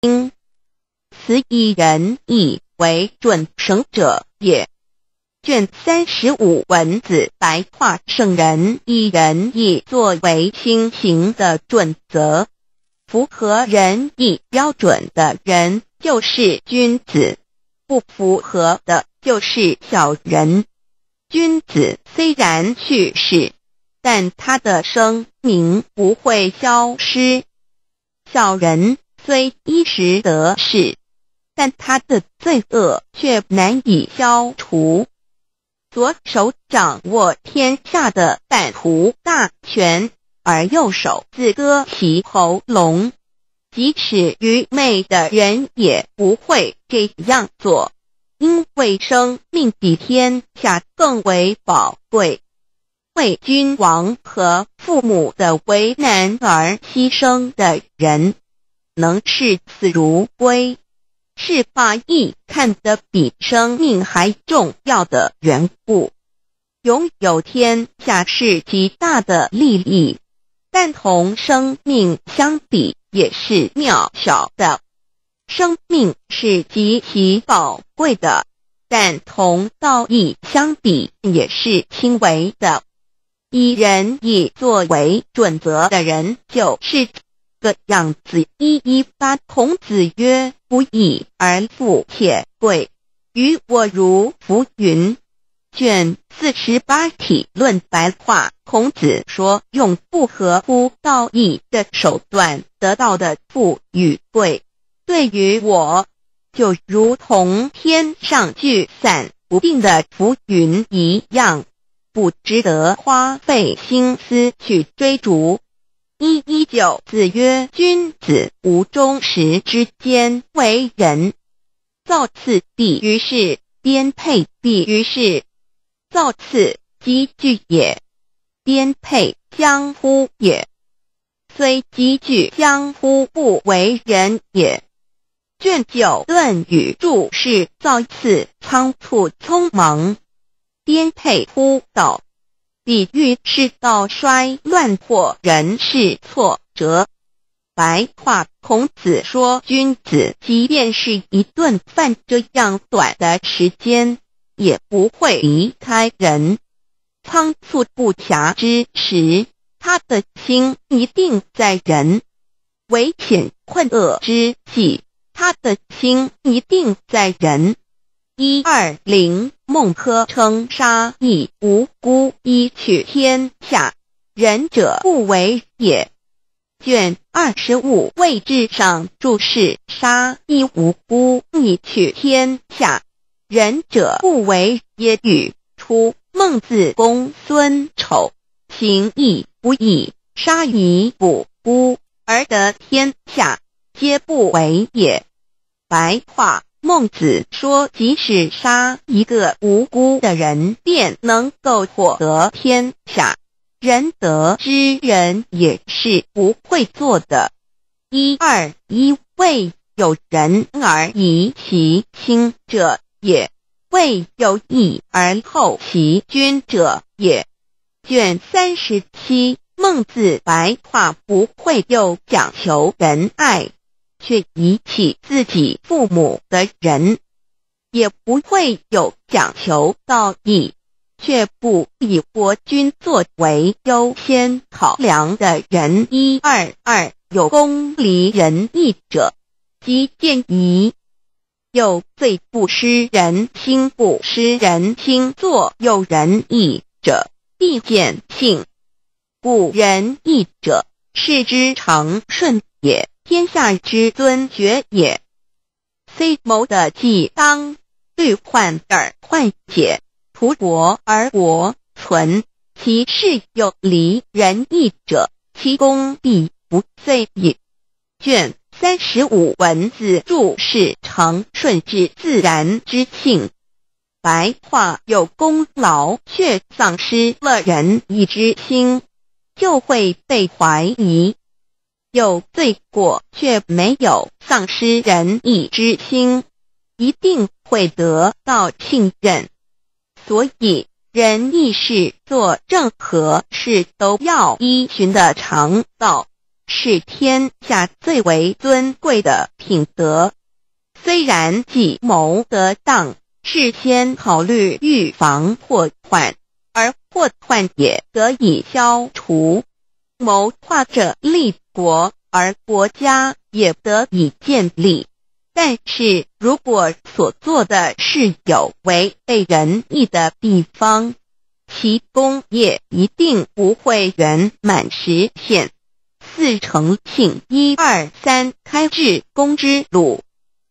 因此，以人义为准绳者也。卷三十五《文子》白话：圣人以仁义作为行刑的准则，符合仁义标准的人就是君子，不符合的就是小人。君子虽然去世，但他的生命不会消失。小人。虽一时得势，但他的罪恶却难以消除。左手掌握天下的版图大权，而右手自割其喉咙。即使愚昧的人也不会这样做，因为生命比天下更为宝贵。为君王和父母的为难而牺牲的人。能视死如归，是把义看得比生命还重要的缘故。拥有天下是极大的利益，但同生命相比也是渺小的。生命是极其宝贵的，但同道义相比也是轻微的。以仁义作为准则的人，就是。个样子一一八，孔子曰：“不义而富且贵，于我如浮云。”卷四十八体论白话。孔子说，用不合乎道义的手段得到的富与贵，对于我就如同天上聚散不定的浮云一样，不值得花费心思去追逐。一一九，子曰：君子无忠时之间，为人造次必于是，颠沛必于是。造次积聚也，颠沛相乎也。虽积聚相乎，不为人也。卷九论语注释，造次仓促匆忙，颠沛乎倒。比喻世道衰乱或人事挫折，白话孔子说：君子即便是一顿饭这样短的时间，也不会离开人。仓促不暇之时，他的心一定在人；危险困厄之际，他的心一定在人。一二零孟轲称杀亦无辜以取天下，仁者不为也。卷二十五位置上注释：杀亦无辜以取天下，仁者不为也。语出《孟子》。公孙丑：行义不义，杀以无辜而得天下，皆不为也。白话。孟子说：“即使杀一个无辜的人，便能够获得天下。仁德之人也是不会做的。一、二、一，为有仁而疑其亲者也；为有义而后其君者也。”卷三十七，孟子白话不会又讲求仁爱。却遗弃自己父母的人，也不会有讲求道义却不以国君作为优先考量的人。一二二有功离仁义者，即见疑；有最不失人心、不失人心作有仁义者，必见信。故仁义者，事之常顺也。天下之尊爵也，虽谋得计，当兑患而患解，图国而国存。其事有离仁义者，其功必不遂也。卷三十五文字注释：成顺治自然之庆，白话有功劳却丧失了仁义之心，就会被怀疑。有罪过却没有丧失仁义之心，一定会得到信任。所以，仁义是做任何事都要依循的常道，是天下最为尊贵的品德。虽然计谋得当，事先考虑预防祸患，而祸患也得以消除，谋划者立。国而国家也得以建立，但是如果所做的是有违背仁义的地方，其功业一定不会圆满实现。四成庆一二三开至公之鲁，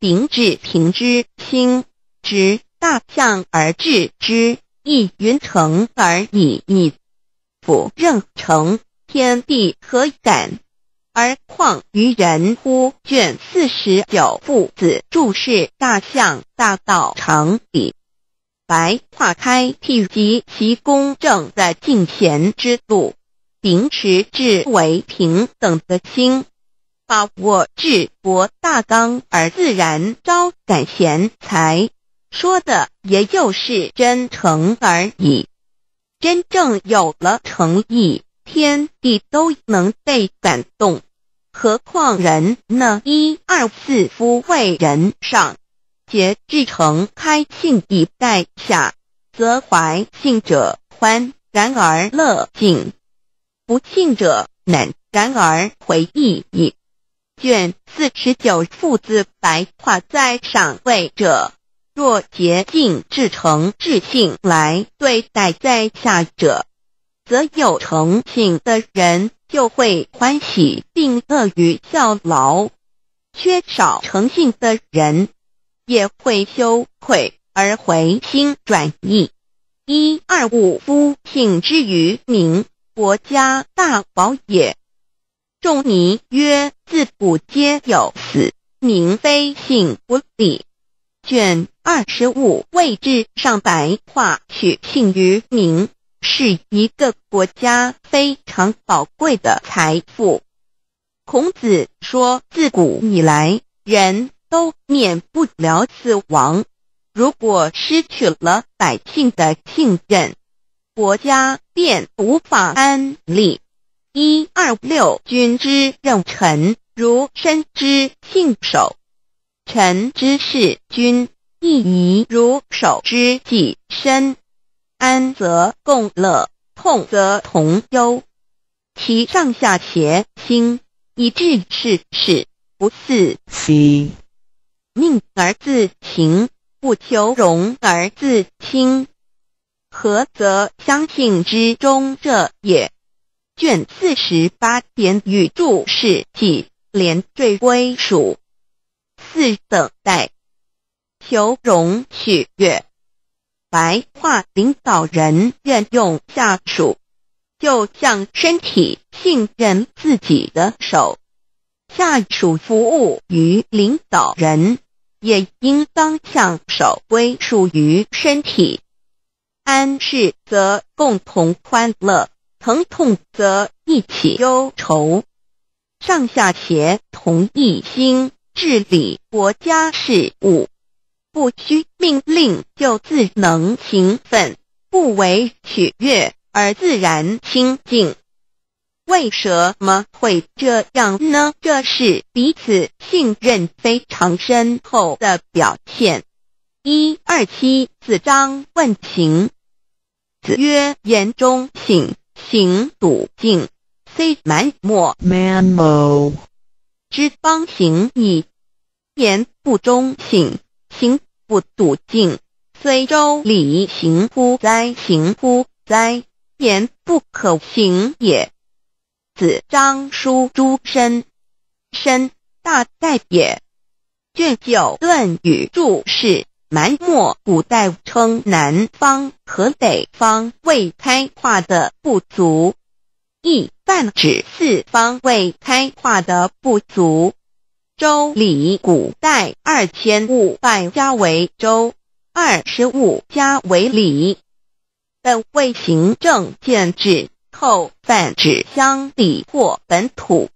鼎治平之兴直大象而治之，一云成而已，矣。夫任成，天地何敢？而况于人乎？卷四十九，父子注释：大象大道，成理。白化开替及其公正的进贤之路，秉持至为平等的心，把握治国大纲而自然招感贤才。说的也就是真诚而已。真正有了诚意，天地都能被感动。何况人呢？一二四夫为人上节至诚开性以待下，则怀性者欢然而乐，敬不幸者难然而回忆矣。卷四十九。父子白化在上位者，若节敬至诚至性来对待在下者，则有诚信的人。就会欢喜并乐于效劳，缺少诚信的人也会羞愧而回心转意。一二五夫信之于民，国家大宝也。仲尼曰：“自古皆有死，民非信不立。”卷二十五位置上白话取信于民。是一个国家非常宝贵的财富。孔子说：“自古以来，人都免不了死亡。如果失去了百姓的信任，国家便无法安立。”一二六，君之任臣，如身之信守；臣之事君，亦宜如守之己身。安则共乐，痛则同忧。其上下邪心，以致是事，不似欺。宁而自情，不求荣而自清。何则？相信之中者也。卷四十八点与注释记，连缀归属四等待，求荣取悦。白话领导人任用下属，就像身体信任自己的手；下属服务于领导人，也应当像手归属于身体。安适则共同欢乐，疼痛则一起忧愁，上下协同一心治理国家事务。不需命令就自能勤奋，不为取悦而自然清净。为什么会这样呢？这是彼此信任非常深厚的表现。一二七子张问情。子曰：言中信，行笃敬，虽蛮莫蛮莫，知邦行矣。言不中信，行。不笃敬，虽周礼行乎哉？行乎哉？言不可行也。子张书诸身，身大代也。卷九论语注释蛮末古代称南方和北方未开化的不足，亦泛指四方未开化的不足。周礼，古代二千五百家为周，二十五家为里。本为行政建制，后泛指乡里或本土。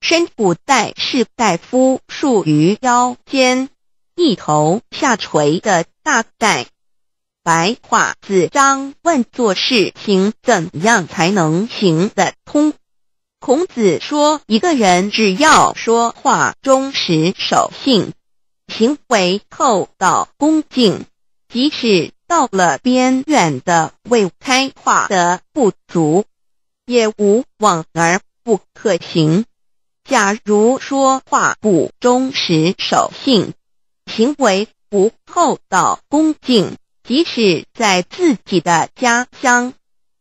身古代士大夫，束于腰间，一头下垂的大带。白话，子张问做事情，怎样才能行得通？孔子说：“一个人只要说话忠实守信，行为厚道恭敬，即使到了边远的未开化的部族，也无往而不可行。假如说话不忠实守信，行为不厚道恭敬，即使在自己的家乡，”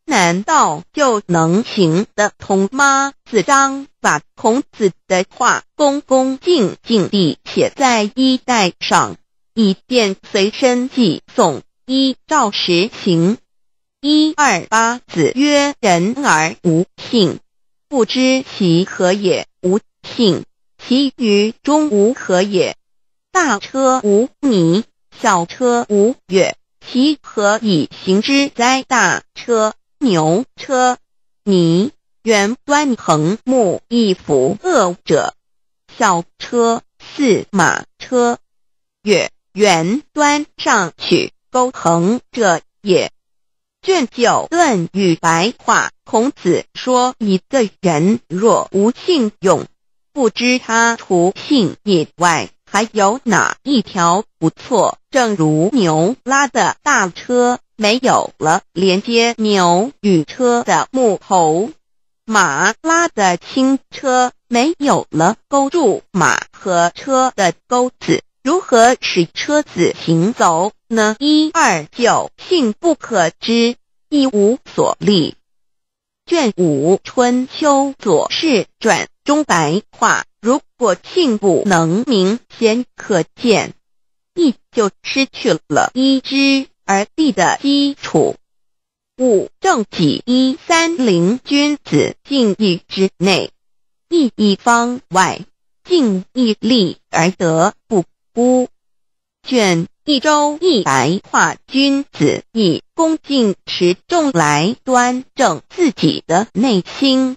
难道就能行的同吗？子张把孔子的话恭恭敬敬地写在衣带上，以便随身记送，一赵时行，一二八子曰：“人而无信，不知其可也。无信，其余终无何也。大车无泥，小车无月，其何以行之哉？大车。”牛车，泥圆端横木一扶恶者；小车，四马车。月圆端上去，钩横者也。《卷九论语白话》：孔子说，一个人若无信勇，不知他除信以外。还有哪一条不错？正如牛拉的大车没有了连接牛与车的木头，马拉的轻车没有了勾住马和车的钩子，如何使车子行走呢？一二九，信不可知，亦无所立。卷五《春秋左氏传》中白话。如果进不能明显可见，亦就失去了依之而立的基础。五正己一三零君子，敬一之内，义一方外，敬意立而得不孤。卷一周一白化君子，以恭敬持重来端正自己的内心。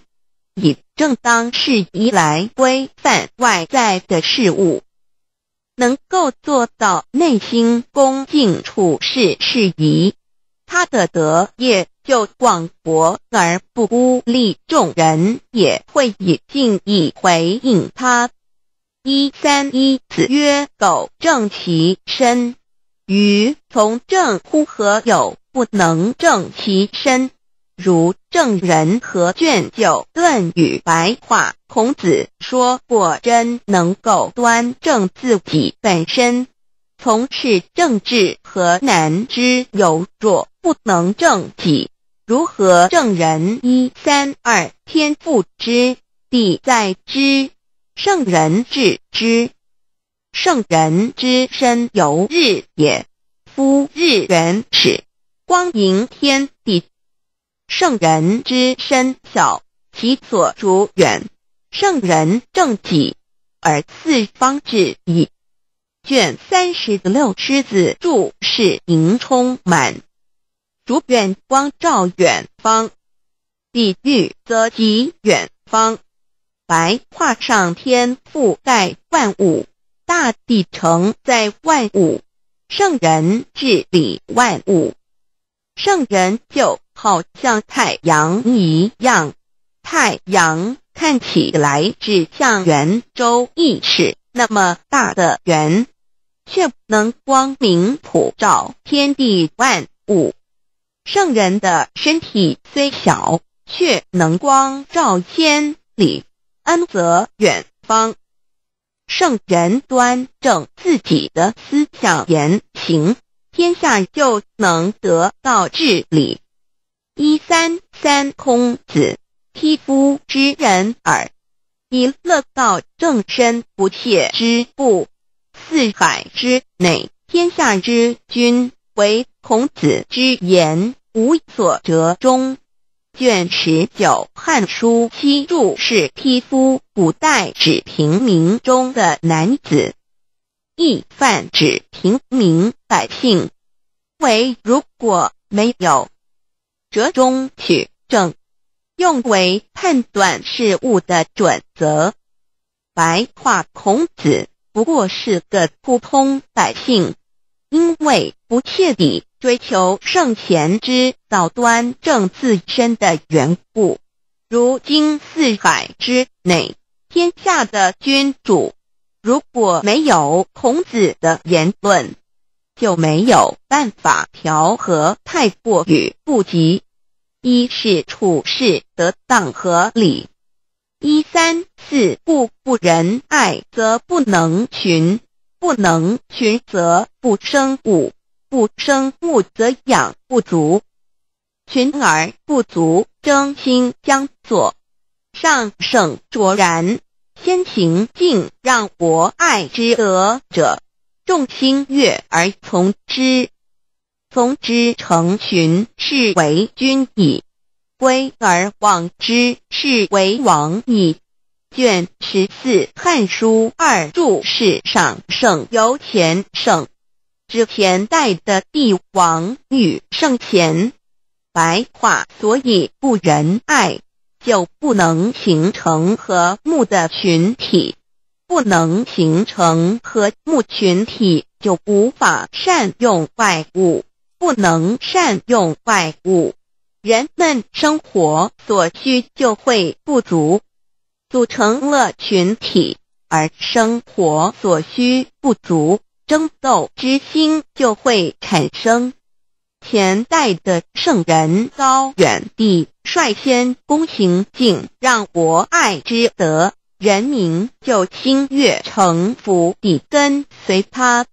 以正当事宜来规范外在的事物，能够做到内心恭敬处事事宜，他的德业就广博而不孤立众人，也会以敬意回应他。一三一子曰：“苟正其身，于从政乎何有？不能正其身。”如证人和卷九论语》白话，孔子说果真能够端正自己本身，从事政治何难之有？若不能正己，如何正人？一三二，天赋之，地在之，圣人治之。圣人之身由日也，夫日人始，光明天地。圣人之身小，其所主远。圣人正己而四方治矣。卷三十六，狮子注释：盈充满，烛远，光照远方。地狱则及远方。白，化上天覆盖万物，大地承载万物，圣人治理万物。圣人就好像太阳一样，太阳看起来只像圆周一尺那么大的圆，却能光明普照天地万物。圣人的身体虽小，却能光照千里，恩泽远方。圣人端正自己的思想言行。天下就能得到治理。一三三，孔子，匹夫之仁耳，以乐道正身，不切之不。四海之内，天下之君为孔子之言无所折中。卷十九，《汉书》七注是匹夫，古代指平民中的男子。义泛指平民百姓，为如果没有折中取正，用为判断事物的准则。白话孔子不过是个普通百姓，因为不切底追求圣贤之道端正自身的缘故。如今四海之内，天下的君主。如果没有孔子的言论，就没有办法调和太过与不及。一是处事得当合理。一三四不不仁爱，则不能群；不能群，则不生物；不生物，则养不足。群而不足，争心将左，上圣卓然。先秦敬让博爱之德者，众星悦而从之，从之成群，是为君矣。归而往之，是为王矣。卷十四《汉书》二注释上圣，由前圣指前代的帝王与圣贤。白话，所以不仁爱。就不能形成和睦的群体，不能形成和睦群体，就无法善用外物，不能善用外物，人们生活所需就会不足。组成了群体，而生活所需不足，争斗之心就会产生。前代的圣人高远帝率先躬行敬让博爱之德，人民就心悦诚服地跟随他。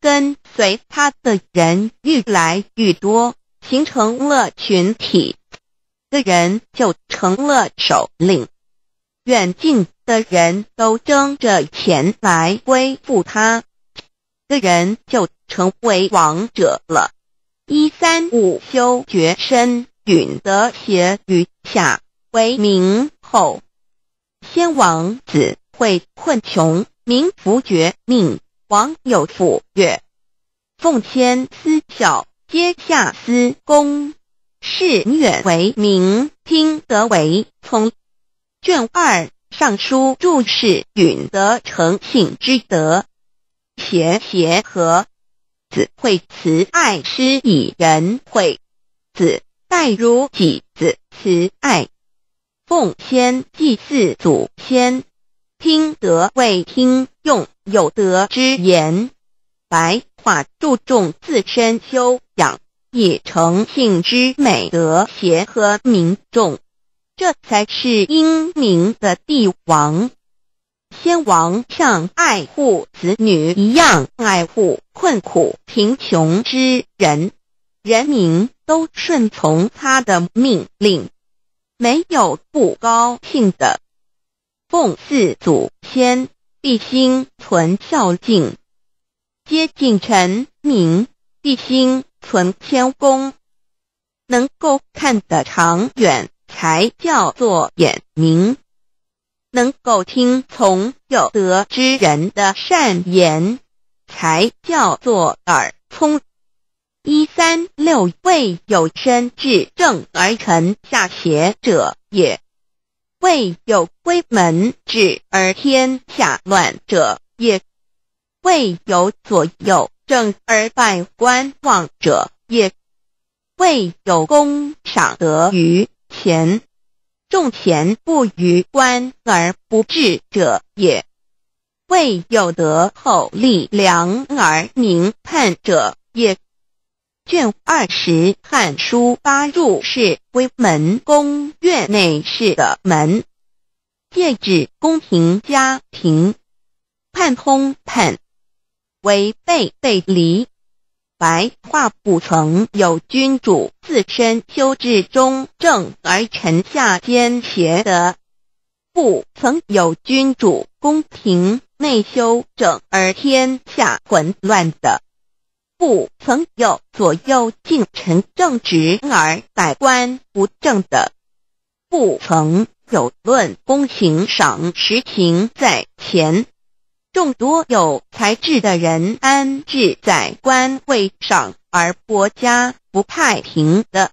跟随他的人愈来愈多，形成了群体。的人就成了首领，远近的人都争着前来归附他。的人就成为王者了。一三五修觉身，允得邪于下，为明后。先王子会困穷，明弗绝命，王有辅曰：“奉先思小，皆下思公，事远为明，听得为聪。卷二《尚书》注释允得诚信之德，邪邪和。子会慈爱施以人，惠，子代如己子，慈爱奉先祭祀祖先，听得未听用有德之言，白话注重自身修养，以诚信之美德协和民众，这才是英明的帝王。先王像爱护子女一样爱护困苦贫穷之人，人民都顺从他的命令，没有不高兴的。奉祀祖先，必心存孝敬；接近臣民，必心存谦恭。能够看得长远，才叫做眼明。能够听从有德之人的善言，才叫做耳聪。一三六未有身至正而臣下邪者也，未有归门至而天下乱者也，未有左右正而拜观望者也，未有功赏得于前。重钱不与官而不治者也，未有德厚、力良而民叛者也。卷二十《汉书》八入是微门宫院内室的门，戒指宫廷家庭叛通叛违背背离。白，不曾有君主自身修治中正而臣下兼邪的；不曾有君主宫廷内修整而天下混乱的；不曾有左右近臣正直而百官不正的；不曾有论功行赏实情在前。众多有才智的人安置在官位上，而国家不太平的，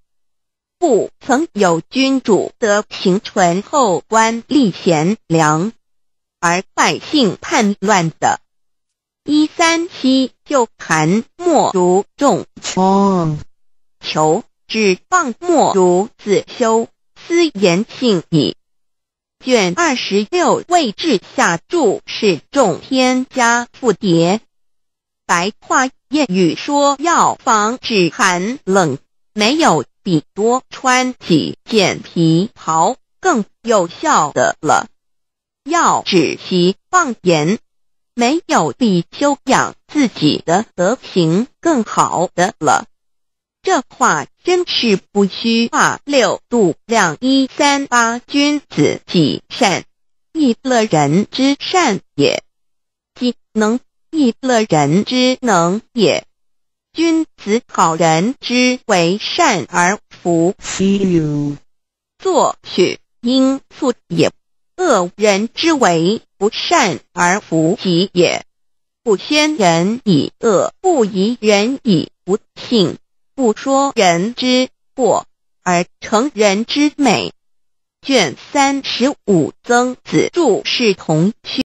不曾有君主得平存后官立贤良，而百姓叛乱的。一三七就谈莫如众庄求只放莫如子修思言信矣。卷二十六位置下注是众天家复叠。白话谚语说：要防止寒冷，没有比多穿几件皮袍更有效的了；要止息放言，没有比修养自己的德行更好的了。这话真是不虚啊！六度量一三八，君子己善，亦乐人之善也；己能亦乐人之能也。君子好人之为善而弗喜怒，作取因复也；恶人之为不善而弗己也。不先人以恶，不疑人以不信。不说人之过，而成人之美。卷三十五，曾子注是同体。